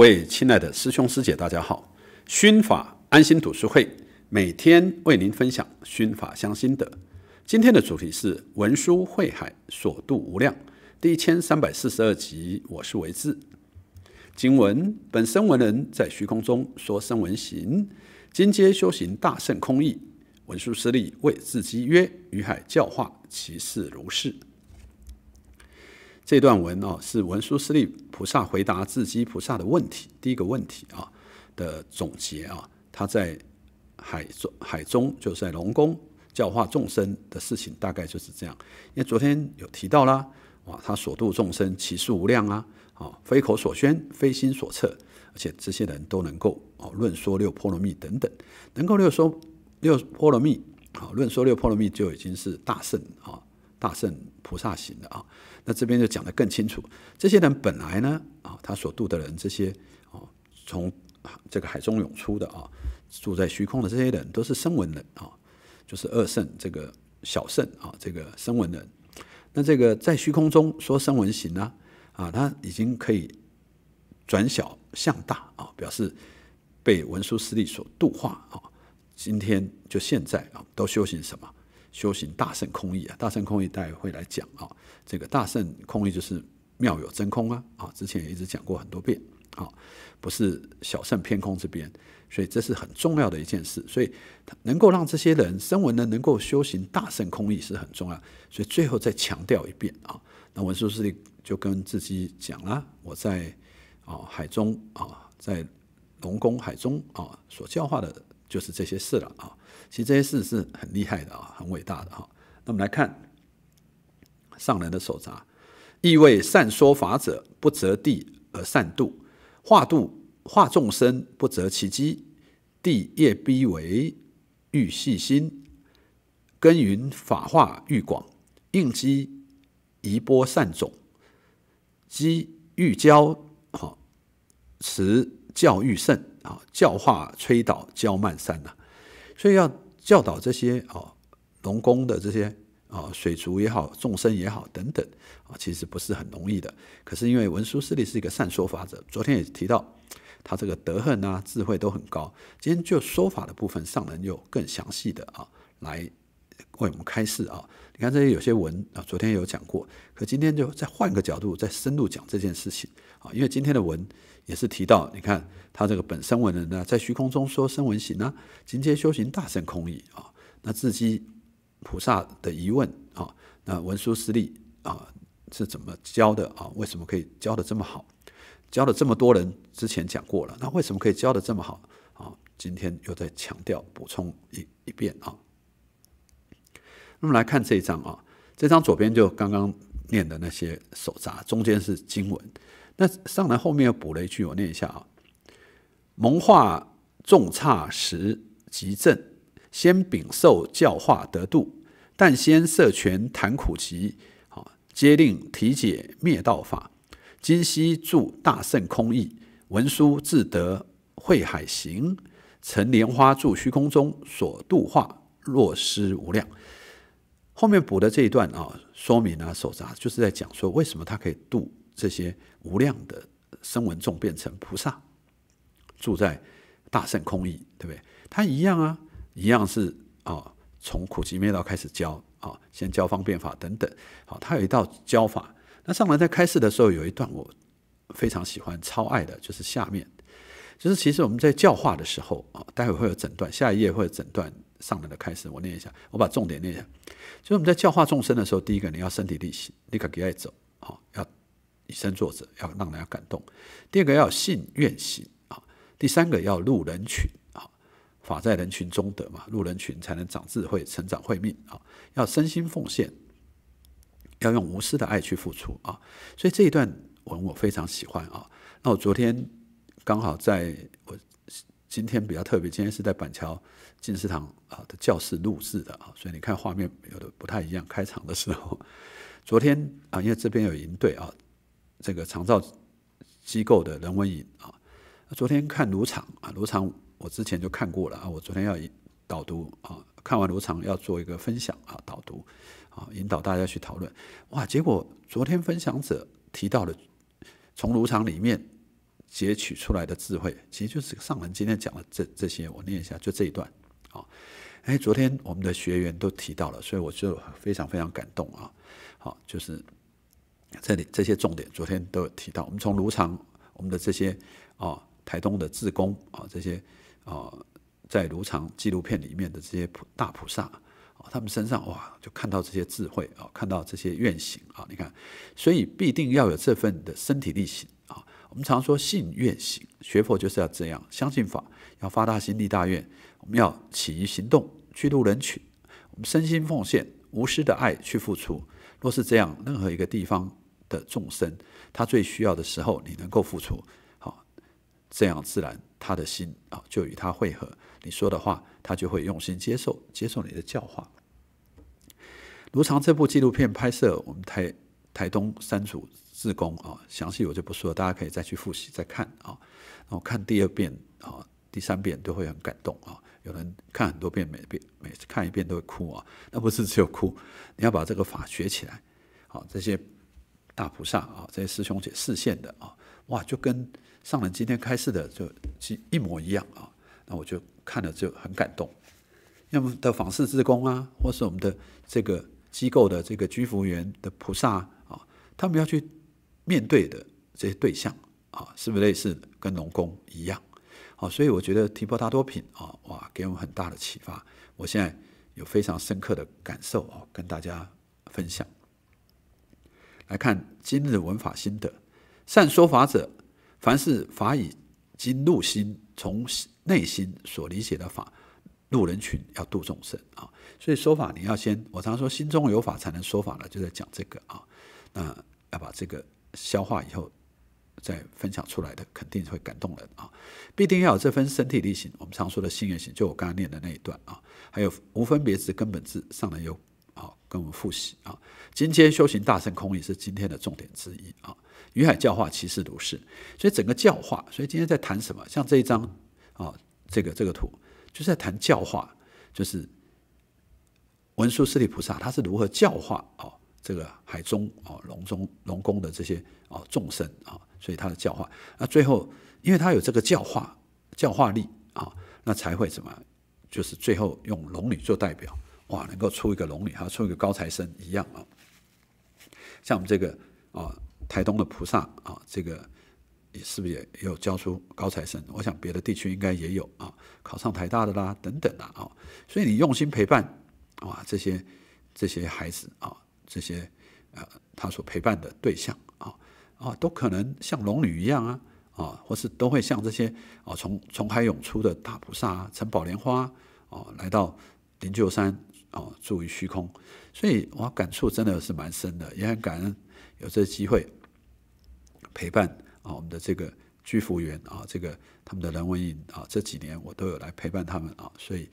各位亲爱的师兄师姐，大家好！熏法安心读书会每天为您分享熏法相心得。今天的主题是文殊慧海所度无量，第一千三百四十二集。我是为智。经文：本身文人在虚空中说生文行，今皆修行大圣空义。文殊师利为自己曰：“于海教化，其事如是。”这段文啊，是文殊师利菩萨回答智积菩萨的问题，第一个问题啊的总结啊。他在海中海中，就在龙宫教化众生的事情，大概就是这样。因为昨天有提到啦，哇，他所度众生，其数无量啊，啊，非口所宣，非心所测，而且这些人都能够哦，论说六波罗蜜等等，能够六说六波罗蜜，好，论说六波罗蜜就已经是大圣啊。大圣菩萨行的啊，那这边就讲得更清楚。这些人本来呢啊，他所度的人，这些哦，从这个海中涌出的啊，住在虚空的这些人，都是声闻人啊，就是二圣这个小圣啊，这个声闻人。那这个在虚空中说声闻行呢啊，他已经可以转小向大啊，表示被文殊师利所度化啊。今天就现在啊，都修行什么？修行大圣空义啊，大圣空义待会来讲啊。这个大圣空义就是妙有真空啊啊，之前也一直讲过很多遍啊，不是小圣偏空这边，所以这是很重要的一件事。所以能够让这些人生闻呢，能够修行大圣空义是很重要。所以最后再强调一遍啊，那文殊师利就跟自己讲啦，我在啊海中啊，在龙宫海中啊所教化的。就是这些事了啊！其实这些事是很厉害的啊，很伟大的哈。那我们来看上来的手札，意为善说法者不择地而善度，化度化众生不择其机，地业逼为欲细心耕耘法化欲广，应机移播善种，机欲教啊，持教愈甚。啊，教化、吹导、教曼三呐，所以要教导这些啊龙宫的这些啊水族也好、众生也好等等啊，其实不是很容易的。可是因为文殊师利是一个善说法者，昨天也提到他这个德恨啊、智慧都很高。今天就说法的部分，上人又更详细的啊来为我们开示啊。你看这些有些文啊，昨天有讲过，可今天就再换个角度，再深入讲这件事情啊，因为今天的文。也是提到，你看他这个本生文人呢，在虚空中说生文行呢，今天修行大圣空矣啊，那自己菩萨的疑问啊，那文殊师利啊是怎么教的啊？为什么可以教的这么好？教了这么多人，之前讲过了，那为什么可以教的这么好啊？今天又再强调补充一一遍啊。那么来看这一章啊，这张左边就刚刚念的那些手札，中间是经文。那上来后面又补了一句，我念一下啊。蒙化众差时即正，先禀受教化得度，但先摄权谈苦集，好皆令体解灭道法。今昔著大圣空意，文殊自得慧海行，成莲花住虚空中所度化，若失无量。后面补的这一段啊，说明啊，手札就是在讲说为什么他可以度。这些无量的声闻众变成菩萨，住在大圣空义，对不对？他一样啊，一样是啊，从苦集灭道开始教啊，先教方便法等等。好，他有一道教法。那上文在开示的时候有一段我非常喜欢、超爱的，就是下面就是其实我们在教化的时候啊，待会会有整段，下一页会有整段上文的开始，我念一下，我把重点念一下。就是我们在教化众生的时候，第一个你要身体力行，立刻给爱走啊，要。以身作则，要让人家感动；第二个要信愿行啊；第三个要入人群啊，法在人群中得嘛，入人群才能长智慧、成长慧命啊。要身心奉献，要用无私的爱去付出啊。所以这一段文我非常喜欢啊。那我昨天刚好在我今天比较特别，今天是在板桥进慈堂啊的教室录制的啊，所以你看画面有的不太一样。开场的时候，昨天啊，因为这边有营队啊。这个常照机构的人文影啊，昨天看炉场啊，炉场我之前就看过了啊，我昨天要导读啊，看完炉场要做一个分享啊，导读啊，引导大家去讨论。哇，结果昨天分享者提到了从炉场里面截取出来的智慧，其实就是上文今天讲的这这些，我念一下，就这一段啊。哎，昨天我们的学员都提到了，所以我就非常非常感动啊。好，就是。这里这些重点，昨天都有提到。我们从卢长，我们的这些啊，台东的自宫啊，这些啊，在卢长纪录片里面的这些菩大菩萨啊，他们身上哇，就看到这些智慧啊，看到这些愿行啊。你看，所以必定要有这份的身体力行啊。我们常说信愿行，学佛就是要这样，相信法，要发大心立大愿，我们要起于行动，去度人群，我们身心奉献，无私的爱去付出。若是这样，任何一个地方。的众生，他最需要的时候，你能够付出，好，这样自然他的心啊就与他会合。你说的话，他就会用心接受，接受你的教化。如常这部纪录片拍摄，我们台台东三组自工啊，详细我就不说，大家可以再去复习再看啊。我看第二遍啊，第三遍都会很感动啊。有人看很多遍，每遍每次看一遍都会哭啊。那不是只有哭，你要把这个法学起来，好这些。大菩萨啊，这些师兄姐示现的啊，哇，就跟上人今天开示的就一模一样啊。那我就看了就很感动。要么的访事之功啊，或是我们的这个机构的这个居福员的菩萨啊，他们要去面对的这些对象啊，是不是类似跟龙宫一样？好，所以我觉得提婆达多品啊，哇，给我们很大的启发。我现在有非常深刻的感受啊，跟大家分享。来看今日文法心得，善说法者，凡是法以经入心，从内心所理解的法，入人群要度众生啊，所以说法你要先，我常说心中有法才能说法呢，就在讲这个啊，那要把这个消化以后再分享出来的，肯定会感动人啊，必定要有这份身体力行，我们常说的心愿行，就我刚刚念的那一段啊，还有无分别之根本智上能有。跟我们复习啊，今天修行大圣空也是今天的重点之一啊。于海教化其实如是，所以整个教化，所以今天在谈什么？像这一张啊，这个这个图，就是在谈教化，就是文殊师利菩萨他是如何教化啊这个海中啊龙中龙宫的这些啊众生啊，所以他的教化。那最后，因为他有这个教化教化力啊，那才会怎么，就是最后用龙女做代表。哇，能够出一个龙女哈，出一个高材生一样啊！像我们这个啊，台东的菩萨啊，这个也是不是也有教出高材生？我想别的地区应该也有啊，考上台大的啦，等等啦啊！所以你用心陪伴啊，这些这些孩子啊，这些呃他所陪伴的对象啊啊，都可能像龙女一样啊啊，或是都会像这些啊，从从海涌出的大菩萨啊、陈宝莲花啊，来到灵鹫山。哦，住于虚空，所以我感触真的是蛮深的，也很感恩有这机会陪伴啊，我们的这个居福园啊，这个他们的人文营啊，这几年我都有来陪伴他们啊，所以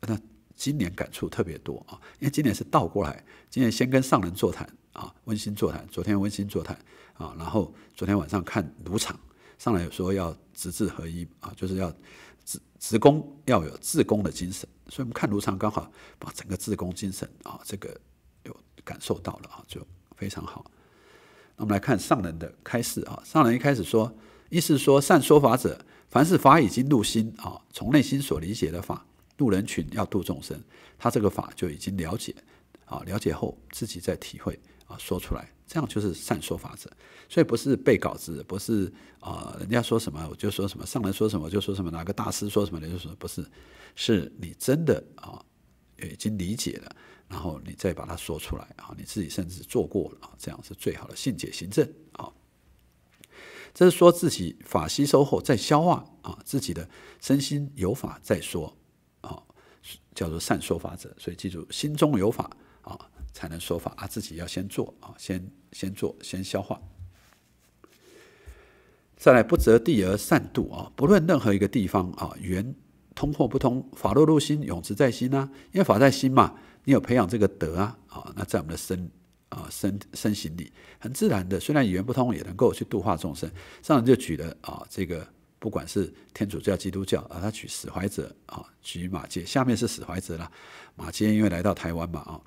那今年感触特别多啊，因为今年是倒过来，今年先跟上人座谈啊，温馨座谈，昨天温馨座谈啊，然后昨天晚上看赌场，上来有说要直字合一啊，就是要。职职工要有自工的精神，所以我们看卢常刚好把整个自工精神啊，这个有感受到了啊，就非常好。那我们来看上人的开示啊，上人一开始说，意思是说善说法者，凡是法已经入心啊，从内心所理解的法，度人群要度众生，他这个法就已经了解啊，了解后自己再体会。啊，说出来，这样就是善说法者，所以不是背稿子，不是啊，人家说什么我就说什么，上来说什么就说什么，哪个大师说什么就说什么，不是，是你真的啊，已经理解了，然后你再把它说出来啊，你自己甚至做过了，这样是最好的信解行证啊。这是说自己法吸收后再消化啊，自己的身心有法再说啊，叫做善说法者，所以记住心中有法啊。才能说法啊，自己要先做啊，先先做，先消化。再来不择地而善度啊，不论任何一个地方啊，语通或不通，法落入心永持在心呐，因为法在心嘛，你有培养这个德啊啊，那在我们的身啊身身行里很自然的，虽然语言不通，也能够去度化众生。上面就举了啊，这个不管是天主教、基督教啊，他举死怀者啊，举马介，下面是死怀者了，马介因为来到台湾嘛啊。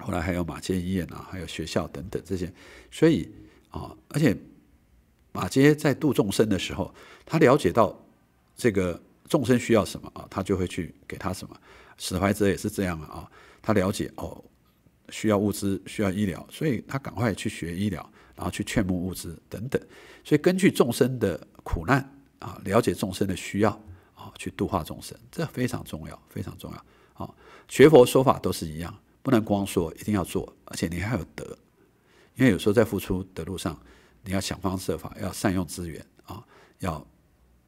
后来还有马街医院啊，还有学校等等这些，所以啊，而且马街在度众生的时候，他了解到这个众生需要什么啊，他就会去给他什么。史怀哲也是这样啊，他了解哦，需要物资，需要医疗，所以他赶快去学医疗，然后去劝募物资等等。所以根据众生的苦难啊，了解众生的需要啊，去度化众生，这非常重要，非常重要啊！学佛说法都是一样。不能光说，一定要做，而且你还有得，因为有时候在付出的路上，你要想方设法，要善用资源啊，要，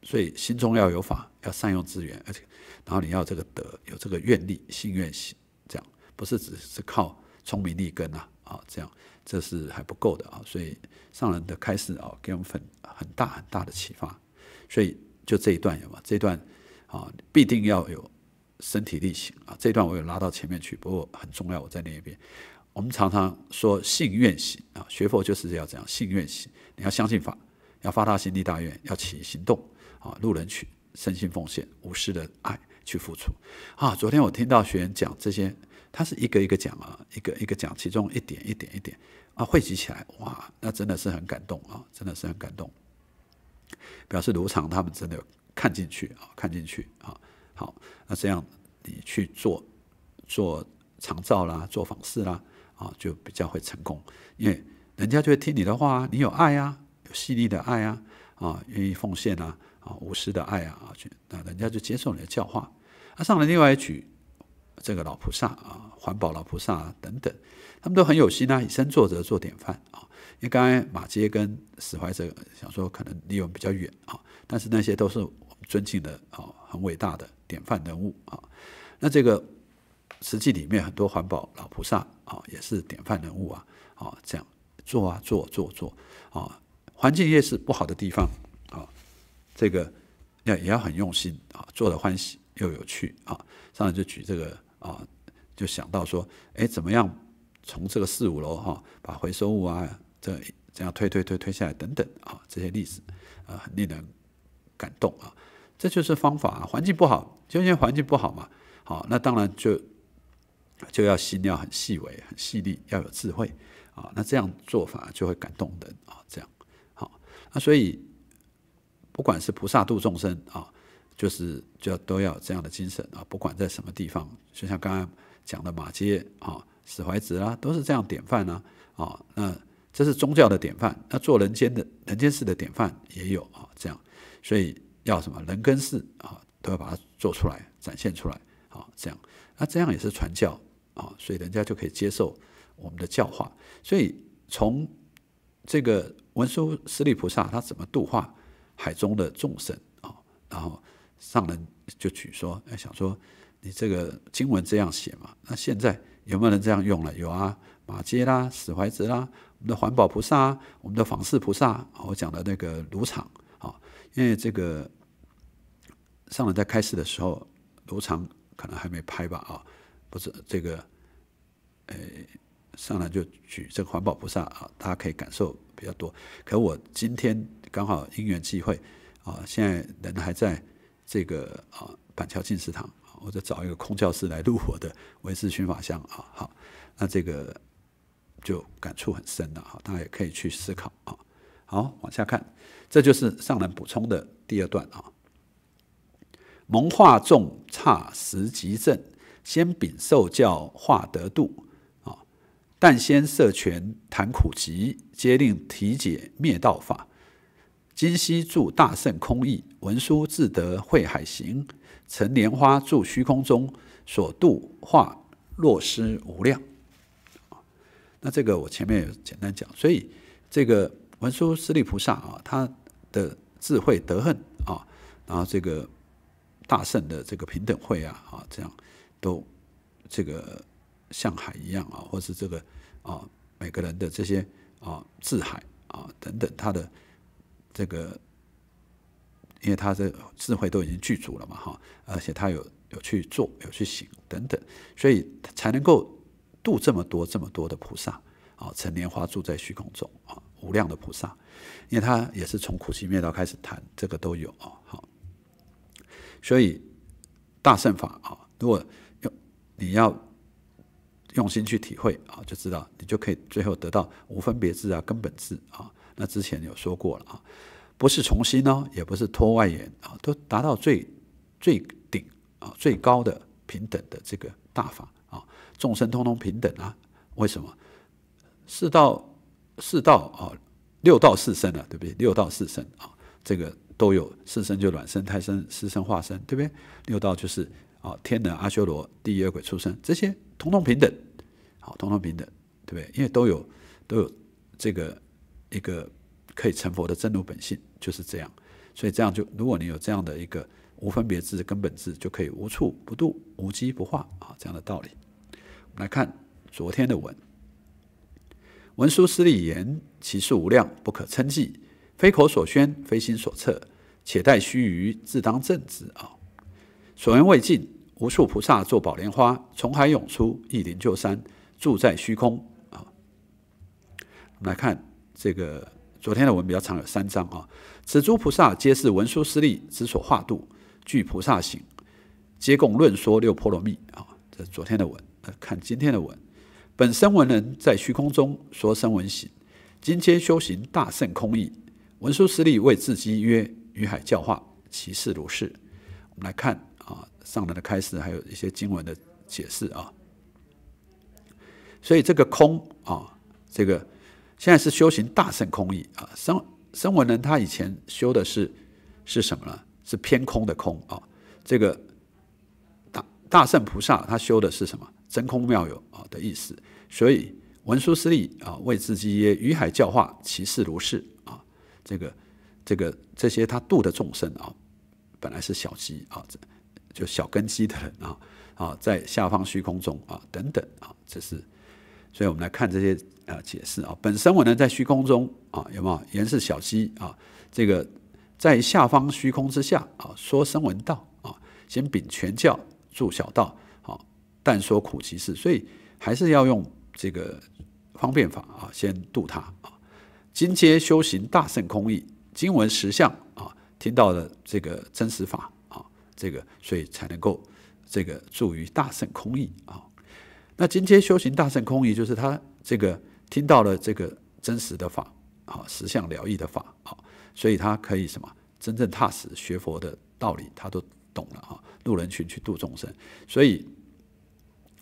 所以心中要有法，要善用资源，而且，然后你要这个德，有这个愿力、信愿心，这样不是只是靠聪明力根啊啊，这样这是还不够的啊，所以上人的开示啊，给我们很很大很大的启发，所以就这一段有吗？这段啊，必定要有。身体力行啊，这段我有拉到前面去，不过很重要，我再念一遍。我们常常说信愿行啊，学佛就是要这样，信愿行，你要相信法，要发大心、立大愿，要起行动啊，路人去身心奉献，无私的爱去付出啊。昨天我听到学员讲这些，他是一个一个讲啊，一个一个讲，其中一点一点一点啊，汇集起来，哇，那真的是很感动啊，真的是很感动，表示卢常，他们真的看进去啊，看进去啊。好，那这样你去做做长照啦，做访视啦，啊，就比较会成功，因为人家就会听你的话啊，你有爱啊，有细腻的爱啊，啊，愿意奉献啊，啊，无私的爱啊，啊，那人家就接受你的教化。啊，上了另外一曲，这个老菩萨啊，环保老菩萨啊、等等，他们都很有心啊，以身作则做典范啊。因为刚才马杰跟史怀哲想说，可能离我们比较远啊，但是那些都是。尊敬的啊，很伟大的典范人物啊，那这个实际里面很多环保老菩萨啊，也是典范人物啊，啊这样做啊做做做啊，环境越是不好的地方啊，这个要也要很用心啊，做的欢喜又有趣啊，上来就举这个啊，就想到说，哎，怎么样从这个四五楼哈，把回收物啊，这这样推推推推下来等等啊，这些例子啊，很令人感动啊。这就是方法啊！环境不好，就因为环境不好嘛。好，那当然就就要心要很细微、很细腻，要有智慧啊。那这样做法就会感动人啊。这样，好，那所以不管是菩萨度众生啊，就是就都要这样的精神啊。不管在什么地方，就像刚刚讲的马街啊、史怀子啊，都是这样典范啊。啊，那这是宗教的典范，那做人间的人间事的典范也有啊。这样，所以。要什么人跟事啊，都要把它做出来、展现出来，啊，这样，那这样也是传教啊，所以人家就可以接受我们的教化。所以从这个文殊师利菩萨他怎么度化海中的众生啊，然后上人就举说，想说你这个经文这样写嘛，那现在有没有人这样用了？有啊，马街啦、史怀子啦，我们的环保菩萨，我们的房事菩萨，我讲的那个卢场。因为这个上午在开始的时候，罗长可能还没拍吧，啊，不是这个，呃，上来就举这个环保菩萨啊，大家可以感受比较多。可我今天刚好因缘际会，啊，现在人还在这个啊板桥净食堂，我在找一个空教室来录我的《维世寻法相》啊，好，那这个就感触很深了哈，大家也可以去思考啊。好，往下看，这就是上文补充的第二段啊。蒙化众差十级正，先禀受教化得度啊。但先设权谈苦集，皆令体解灭道法。今昔助大圣空意，文殊自得会海行，成莲花住虚空中，所度化若失无量那这个我前面也简单讲，所以这个。文殊、势利菩萨啊，他的智慧德恨啊，然后这个大圣的这个平等会啊，啊，这样都这个像海一样啊，或是这个啊每个人的这些啊智海啊等等，他的这个，因为他这智慧都已经具足了嘛，哈，而且他有有去做有去行等等，所以才能够度这么多这么多的菩萨啊，成莲花住在虚空中啊。无量的菩萨，因为他也是从苦集灭道开始谈，这个都有啊，好，所以大圣法啊，如果用你要用心去体会啊，就知道你就可以最后得到无分别智啊、根本智啊。那之前有说过了啊，不是从心哦，也不是托外缘啊，都达到最最顶啊、最高的平等的这个大法啊，众生通通平等啊。为什么？是到。四道啊，六道四生呢，对不对？六道四生啊，这个都有四生就卵生、胎生、湿生、化生，对不对？六道就是啊天人、阿修罗、地狱、鬼、畜生，这些通通平等，好，通通平等，对不对？因为都有都有这个一个可以成佛的真如本性，就是这样，所以这样就如果你有这样的一个无分别智根本智，就可以无处不度，无机不化啊，这样的道理。我们来看昨天的文。文殊师利言：“其数无量，不可称计，非口所宣，非心所测，且待须臾，自当正之。”啊！所言未尽，无数菩萨作宝莲花从海涌出，一灵就山，住在虚空。啊！我们来看这个昨天的文比较长，有三章。啊！此诸菩萨皆是文殊师利之所化度，具菩萨行，皆共论说六波罗蜜。啊！这是昨天的文。来看今天的文。本生文人在虚空中说生文喜，今皆修行大圣空意。文殊师利为自击曰：“于海教化，其事如是。”我们来看啊，上来的开示，还有一些经文的解释啊。所以这个空啊，这个现在是修行大圣空意啊。生生文人他以前修的是是什么呢？是偏空的空啊。这个大大圣菩萨他修的是什么？真空妙有啊的意思，所以文殊师利啊谓自己曰：“于海教化，其事如是啊。这个、这个、这些他度的众生啊，本来是小鸡啊，就小根基的人啊啊，在下方虚空中啊等等啊，这是。所以我们来看这些啊解释啊。本身我呢在虚空中啊，有没有原是小鸡啊？这个在下方虚空之下啊，说声闻道啊，先禀全教助小道。”但说苦其事，所以还是要用这个方便法啊，先度他啊。今皆修行大圣空意，今闻实相啊，听到了这个真实法啊，这个所以才能够这个助于大圣空意啊。那今皆修行大圣空意，就是他这个听到了这个真实的法啊，实相了义的法啊，所以他可以什么真正踏实学佛的道理，他都懂了啊。路人群去度众生，所以。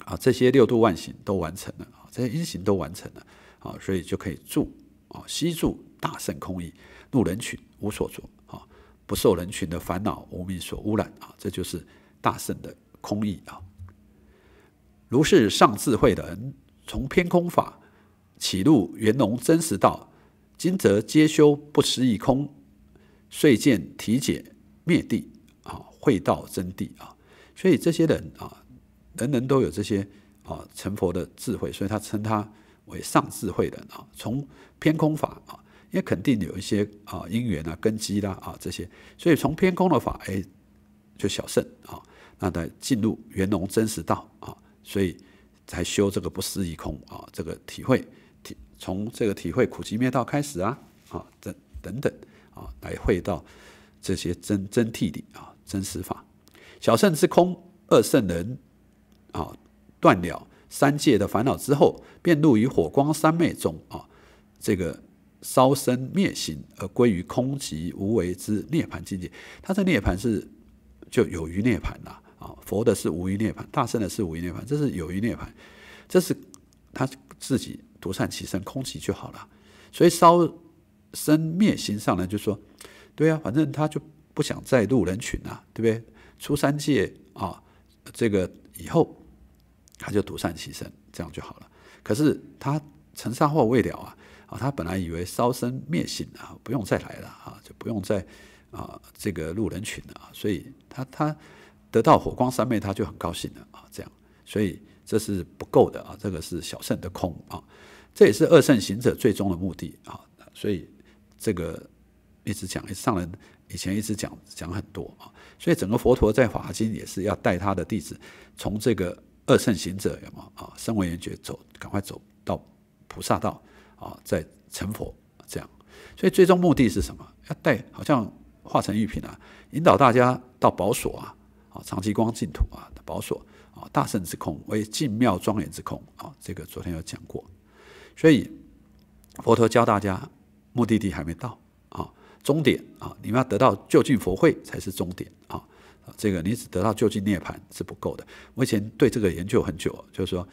啊，这些六度万行都完成了啊，这些因行都完成了啊，所以就可以住啊，息住大圣空意，入人群无所住啊，不受人群的烦恼无名所污染啊，这就是大圣的空意啊。如是上智的人从偏空法起入圆融真实道，今则皆修不实一空，遂见体解灭地啊，会道真谛啊，所以这些人啊。人人都有这些啊，成佛的智慧，所以他称他为上智慧人啊。从偏空法啊，也肯定有一些啊因缘啊根基啦啊这些，所以从偏空的法哎，就小圣啊，那来进入圆融真实道啊，所以才修这个不思议空啊，这个体会体从这个体会苦集灭道开始啊啊，等等等啊，来会到这些真真谛里啊真实法，小圣之空，二圣人。啊，断了三界的烦恼之后，便入于火光三昧中啊！这个烧身灭心，而归于空寂无为之涅槃境界。他这涅槃是就有余涅槃呐！啊，佛的是无余涅槃，大圣的是无余涅槃，这是有余涅槃，这是他自己独善其身，空寂就好了。所以烧身灭心上来就说，对啊，反正他就不想再入人群呐，对不对？出三界啊，这个。以后他就独善其身，这样就好了。可是他尘沙祸未了啊，啊，他本来以为烧身灭性啊，不用再来了啊，就不用再啊这个入人群了啊。所以他他得到火光三昧，他就很高兴了啊。这样，所以这是不够的啊，这个是小圣的空啊，这也是二圣行者最终的目的啊。所以这个一直讲一上来。以前一直讲讲很多啊，所以整个佛陀在《法华经》也是要带他的弟子，从这个二圣行者，有吗？啊，身闻圆觉走，赶快走到菩萨道啊，在成佛这样。所以最终目的是什么？要带好像化成玉品啊，引导大家到宝所啊，啊，长吉光净土啊，宝所啊，大圣之空为净妙庄严之空啊。这个昨天有讲过，所以佛陀教大家目的地还没到。终点啊！你们要得到就近佛会才是终点啊！这个你只得到就近涅槃是不够的。我以前对这个研究很久，就是说，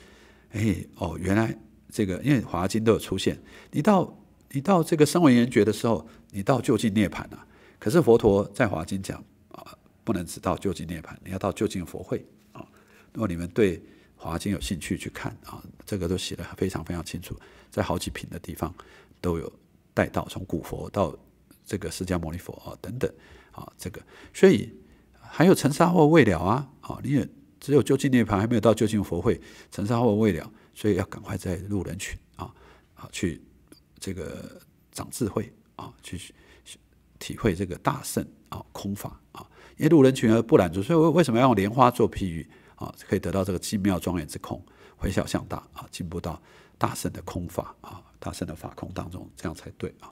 哎哦，原来这个因为华经都有出现。你到你到这个声闻缘觉的时候，你到就近涅槃了。可是佛陀在华经讲啊，不能只到就近涅槃，你要到就近佛会啊。如果你们对华经有兴趣去看啊，这个都写的非常非常清楚，在好几品的地方都有带到，从古佛到。这个释迦牟尼佛啊，等等，啊，这个，所以还有尘沙或未了啊，啊，你也只有究竟涅槃还没有到究竟佛会，尘沙或未了，所以要赶快在入人群啊，啊，去这个长智慧啊，去体会这个大圣啊空法啊，因为入人群而不染足，所以为什么要用莲花做譬喻啊？可以得到这个寂妙庄严之空，回小向大啊，进步到大圣的空法啊，大圣的法空当中，这样才对啊。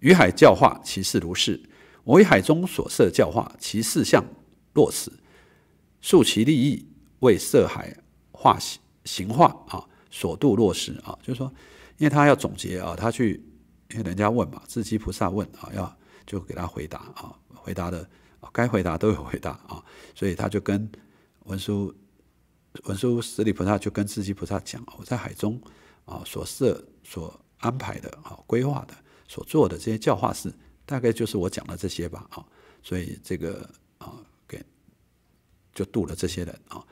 于海教化，其事如是；我为海中所设教化，其事相若此。述其利益，为色海化形化啊，所度落实啊。就是说，因为他要总结啊，他去因为人家问嘛，智积菩萨问啊，要就给他回答啊，回答的该回答都有回答啊，所以他就跟文殊文殊舍利菩萨就跟智积菩萨讲我在海中啊所设所安排的啊规划的。所做的这些教化事，大概就是我讲的这些吧，啊，所以这个啊，给就度了这些人啊，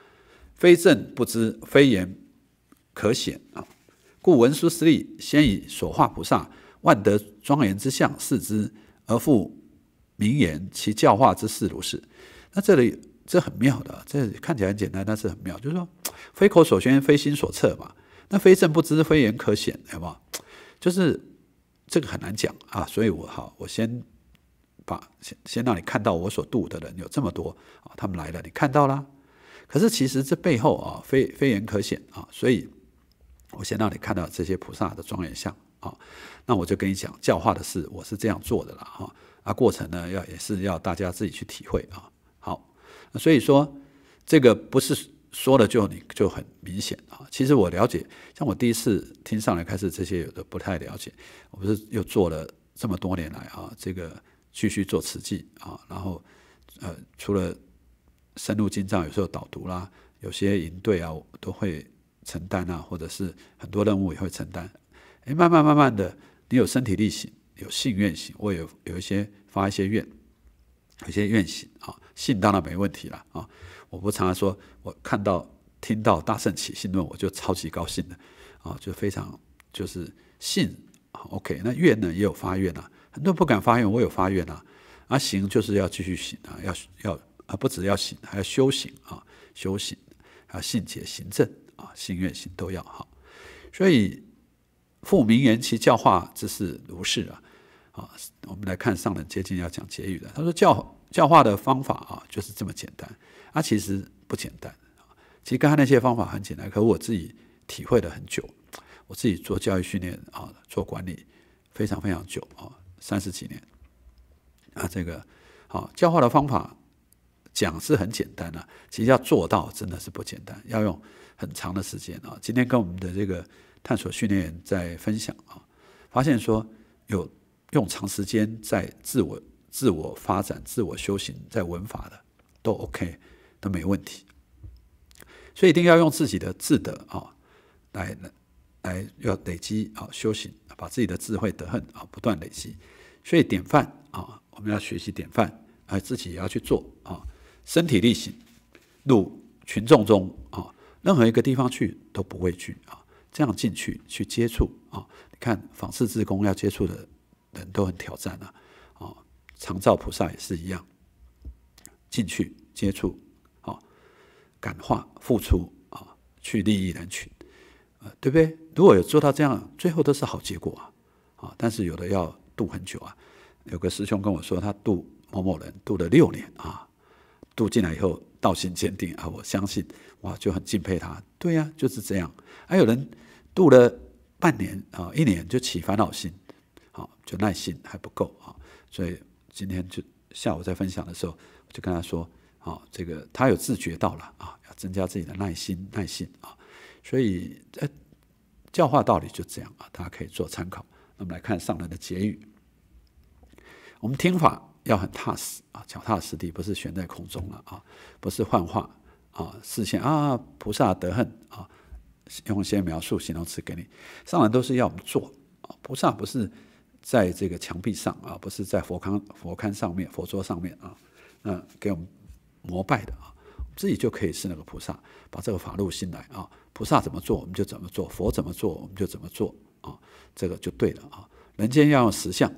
非正不知，非言可显啊，故文殊师利先以所化菩萨万德庄严之相示之，而复名言其教化之事如是。那这里这很妙的，这看起来很简单，但是很妙，就是说非口所宣，非心所测嘛。那非正不知，非言可显，好不好？就是。这个很难讲啊，所以我好，我先把先先让你看到我所度的人有这么多啊，他们来了，你看到了。可是其实这背后啊，非非言可显啊，所以，我先让你看到这些菩萨的庄严相啊，那我就跟你讲教化的事，我是这样做的了哈。啊，过程呢，要也是要大家自己去体会啊。好，所以说这个不是。说了就你就很明显啊！其实我了解，像我第一次听上来开始，这些有的不太了解。我不是又做了这么多年来啊，这个继续做慈济啊，然后呃，除了深入进藏，有时候导读啦，有些营队啊我都会承担啊，或者是很多任务也会承担。哎，慢慢慢慢的，你有身体力行，有信愿行，我有有一些发一些愿，有些愿行啊，信当然没问题了啊。我不常常说，我看到、听到大圣起信论，我就超级高兴的，啊，就非常就是信啊。OK，那愿呢也有发愿啊，很多人不敢发愿，我有发愿啊。啊，行就是要继续行啊，要要啊，不只要行，还要修行啊，修行啊，信解行正啊，信愿行都要哈。所以复名言其教化，之事如是啊。啊，我们来看上等接近要讲结语的。他说教教化的方法啊，就是这么简单。啊，其实不简单。其实刚才那些方法很简单，可是我自己体会了很久。我自己做教育训练啊，做管理非常非常久啊，三十几年。啊，这个好教化的方法讲是很简单啊，其实要做到真的是不简单，要用很长的时间啊。今天跟我们的这个探索训练在分享啊，发现说有。用长时间在自我、自我发展、自我修行，在文法的都 OK，都没问题。所以一定要用自己的智德啊，来来来，要累积啊修行，把自己的智慧德恨啊不断累积。所以典范啊，我们要学习典范，而自己也要去做啊，身体力行，入群众中啊，任何一个地方去都不畏惧啊，这样进去去接触啊，你看仿式自宫要接触的。人都很挑战啊！啊，常照菩萨也是一样，进去接触啊，感化付出啊，去利益人群啊，对不对？如果有做到这样，最后都是好结果啊！啊，但是有的要度很久啊。有个师兄跟我说，他度某某人度了六年啊，度进来以后道心坚定啊，我相信哇，就很敬佩他。对呀，就是这样。还有人度了半年啊，一年就起烦恼心。啊，就耐心还不够啊，所以今天就下午在分享的时候，就跟他说：“啊，这个他有自觉到了啊，要增加自己的耐心，耐心啊。”所以，教化道理就这样啊，大家可以做参考。那我们来看上来的结语，我们听法要很踏实啊，脚踏实地，不是悬在空中了啊，不是幻化啊。视线啊，菩萨得恨啊，用一些描述形容词给你，上来都是要我们做啊，菩萨不是。在这个墙壁上啊，不是在佛龛佛龛上面、佛桌上面啊，那给我们膜拜的啊，自己就可以是那个菩萨，把这个法入心来啊，菩萨怎么做我们就怎么做，佛怎么做我们就怎么做啊，这个就对了啊。人间要用实相，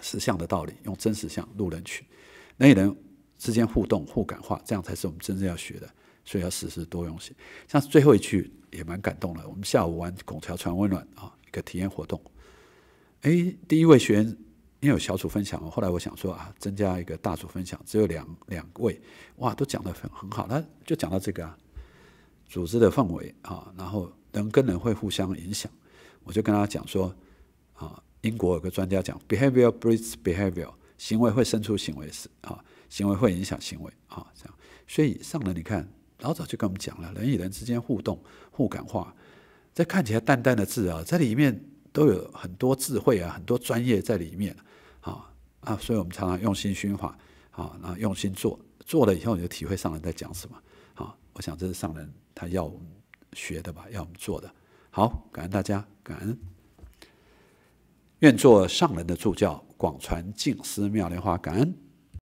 实相的道理，用真实相路人去，人与人之间互动互感化，这样才是我们真正要学的。所以要时时多用心。像最后一句也蛮感动的，我们下午玩拱桥传温暖啊，一个体验活动。哎，第一位学员为有小组分享。后来我想说啊，增加一个大组分享，只有两两位，哇，都讲的很很好。他就讲到这个啊，组织的氛围啊，然后人跟人会互相影响。我就跟他讲说啊，英国有个专家讲，behavior breeds behavior，行为会生出行为是啊，行为会影响行为啊，这样。所以上来你看，老早就跟我们讲了，人与人之间互动互感化，在看起来淡淡的字啊，在里面。都有很多智慧啊，很多专业在里面，啊啊，所以我们常常用心熏化，啊，然后用心做，做了以后你就体会上人在讲什么，啊，我想这是上人他要我们学的吧，要我们做的。好，感恩大家，感恩，愿做上人的助教，广传净思妙莲花，感恩。